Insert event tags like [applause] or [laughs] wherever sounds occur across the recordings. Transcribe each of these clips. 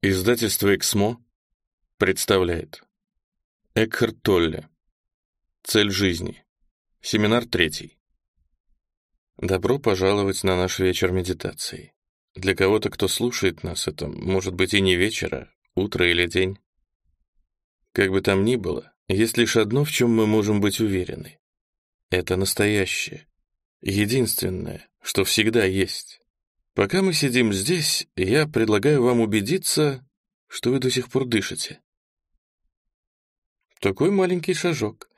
Издательство «Эксмо» представляет Экхарт Толле «Цель жизни» Семинар третий Добро пожаловать на наш вечер медитации. Для кого-то, кто слушает нас, это может быть и не вечера, утро или день. Как бы там ни было, есть лишь одно, в чем мы можем быть уверены. Это настоящее, единственное, что всегда есть. Пока мы сидим здесь, я предлагаю вам убедиться, что вы до сих пор дышите. Такой маленький шажок.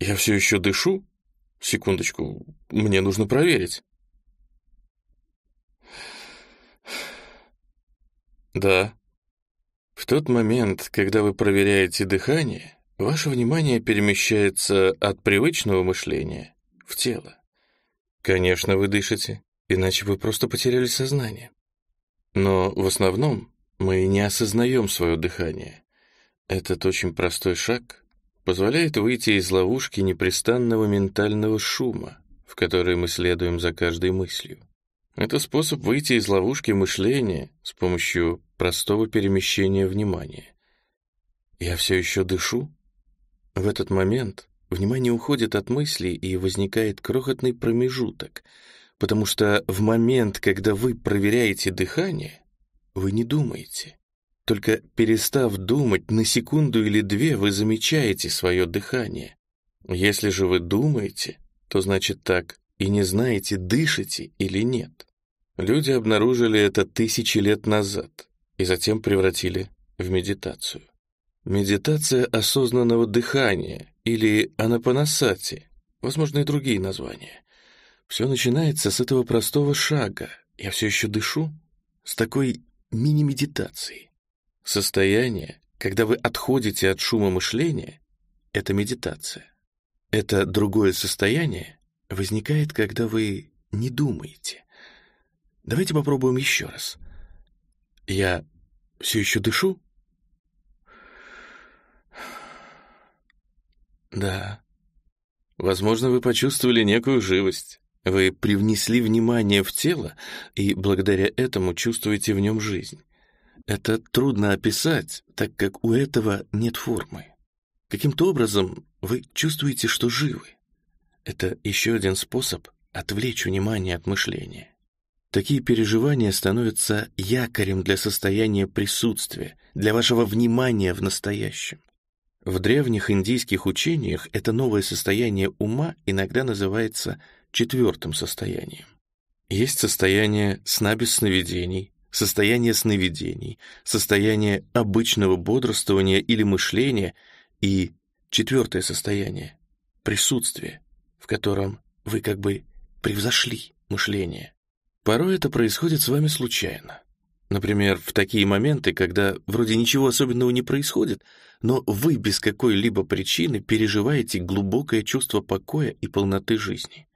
Я все еще дышу? Секундочку, мне нужно проверить. Да. В тот момент, когда вы проверяете дыхание, ваше внимание перемещается от привычного мышления в тело. Конечно, вы дышите иначе вы просто потеряли сознание. Но в основном мы не осознаем свое дыхание. Этот очень простой шаг позволяет выйти из ловушки непрестанного ментального шума, в который мы следуем за каждой мыслью. Это способ выйти из ловушки мышления с помощью простого перемещения внимания. Я все еще дышу? В этот момент внимание уходит от мыслей и возникает крохотный промежуток — потому что в момент, когда вы проверяете дыхание, вы не думаете. Только перестав думать, на секунду или две вы замечаете свое дыхание. Если же вы думаете, то значит так, и не знаете, дышите или нет. Люди обнаружили это тысячи лет назад и затем превратили в медитацию. Медитация осознанного дыхания или анапанасати, возможно и другие названия. Все начинается с этого простого шага. Я все еще дышу. С такой мини медитацией Состояние, когда вы отходите от шума мышления, это медитация. Это другое состояние возникает, когда вы не думаете. Давайте попробуем еще раз. Я все еще дышу? Да. Возможно, вы почувствовали некую живость. Вы привнесли внимание в тело и благодаря этому чувствуете в нем жизнь. Это трудно описать, так как у этого нет формы. Каким-то образом вы чувствуете, что живы. Это еще один способ отвлечь внимание от мышления. Такие переживания становятся якорем для состояния присутствия, для вашего внимания в настоящем. В древних индийских учениях это новое состояние ума иногда называется четвертым состоянием. Есть состояние сна без сновидений, состояние сновидений, состояние обычного бодрствования или мышления и четвертое состояние — присутствие, в котором вы как бы превзошли мышление. Порой это происходит с вами случайно. Например, в такие моменты, когда вроде ничего особенного не происходит, но вы без какой-либо причины переживаете глубокое чувство покоя и полноты жизни.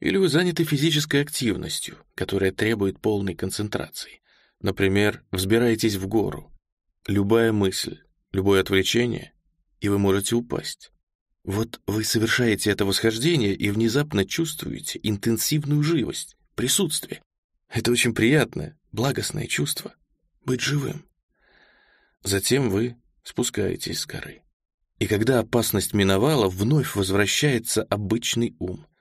Или вы заняты физической активностью, которая требует полной концентрации. Например, взбираетесь в гору. Любая мысль, любое отвлечение, и вы можете упасть. Вот вы совершаете это восхождение и внезапно чувствуете интенсивную живость, присутствие. Это очень приятное, благостное чувство — быть живым. Затем вы спускаетесь с горы. И когда опасность миновала, вновь возвращается обычный ум —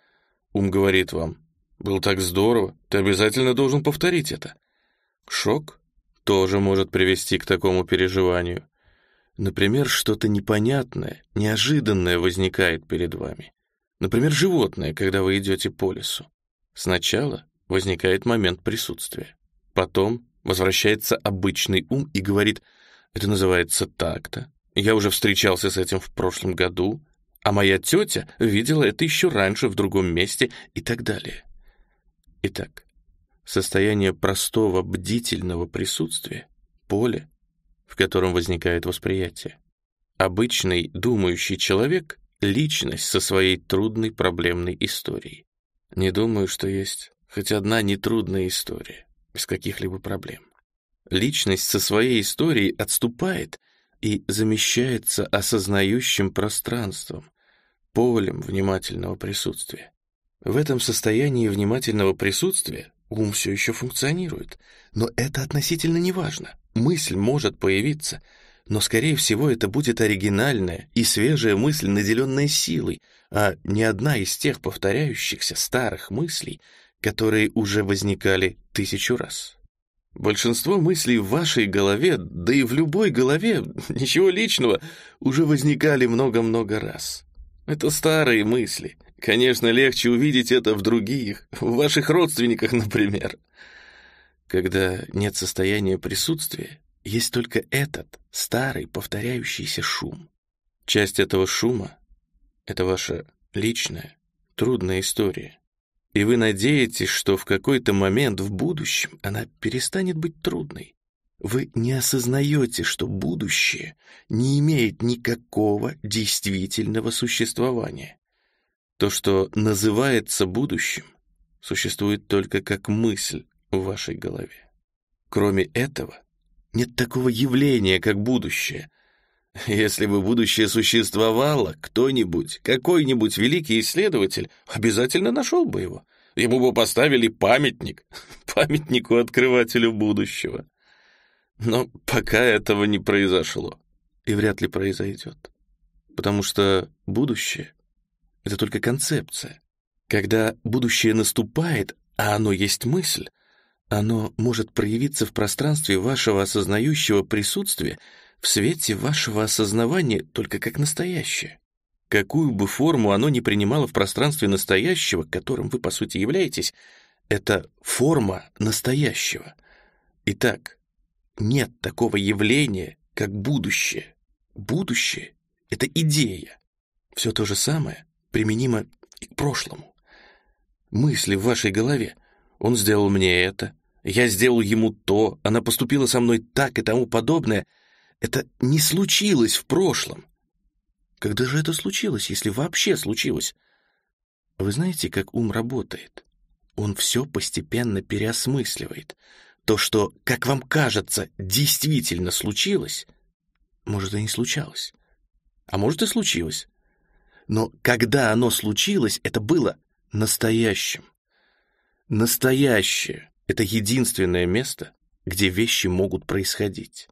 Ум говорит вам, «Было так здорово, ты обязательно должен повторить это». Шок тоже может привести к такому переживанию. Например, что-то непонятное, неожиданное возникает перед вами. Например, животное, когда вы идете по лесу. Сначала возникает момент присутствия. Потом возвращается обычный ум и говорит, это называется так-то. Я уже встречался с этим в прошлом году, а моя тетя видела это еще раньше в другом месте и так далее. Итак, состояние простого бдительного присутствия — поле, в котором возникает восприятие. Обычный думающий человек — личность со своей трудной проблемной историей. Не думаю, что есть хоть одна нетрудная история, без каких-либо проблем. Личность со своей историей отступает и замещается осознающим пространством, полем внимательного присутствия. В этом состоянии внимательного присутствия ум все еще функционирует, но это относительно неважно. Мысль может появиться, но, скорее всего, это будет оригинальная и свежая мысль, наделенная силой, а не одна из тех повторяющихся старых мыслей, которые уже возникали тысячу раз. Большинство мыслей в вашей голове, да и в любой голове, [laughs] ничего личного, уже возникали много-много раз. Это старые мысли. Конечно, легче увидеть это в других, в ваших родственниках, например. Когда нет состояния присутствия, есть только этот старый повторяющийся шум. Часть этого шума — это ваша личная, трудная история. И вы надеетесь, что в какой-то момент в будущем она перестанет быть трудной, вы не осознаете, что будущее не имеет никакого действительного существования. То, что называется будущим, существует только как мысль в вашей голове. Кроме этого, нет такого явления, как будущее. Если бы будущее существовало, кто-нибудь, какой-нибудь великий исследователь обязательно нашел бы его. Ему бы поставили памятник, [laughs] памятнику открывателю будущего. Но пока этого не произошло. И вряд ли произойдет. Потому что будущее — это только концепция. Когда будущее наступает, а оно есть мысль, оно может проявиться в пространстве вашего осознающего присутствия в свете вашего осознавания только как настоящее. Какую бы форму оно ни принимало в пространстве настоящего, которым вы, по сути, являетесь, это форма настоящего. Итак, нет такого явления, как будущее. Будущее — это идея. Все то же самое применимо и к прошлому. Мысли в вашей голове. Он сделал мне это, я сделал ему то, она поступила со мной так и тому подобное. Это не случилось в прошлом. Когда же это случилось, если вообще случилось? Вы знаете, как ум работает? Он все постепенно переосмысливает — то, что, как вам кажется, действительно случилось, может, и не случалось. А может, и случилось. Но когда оно случилось, это было настоящим. Настоящее — это единственное место, где вещи могут происходить.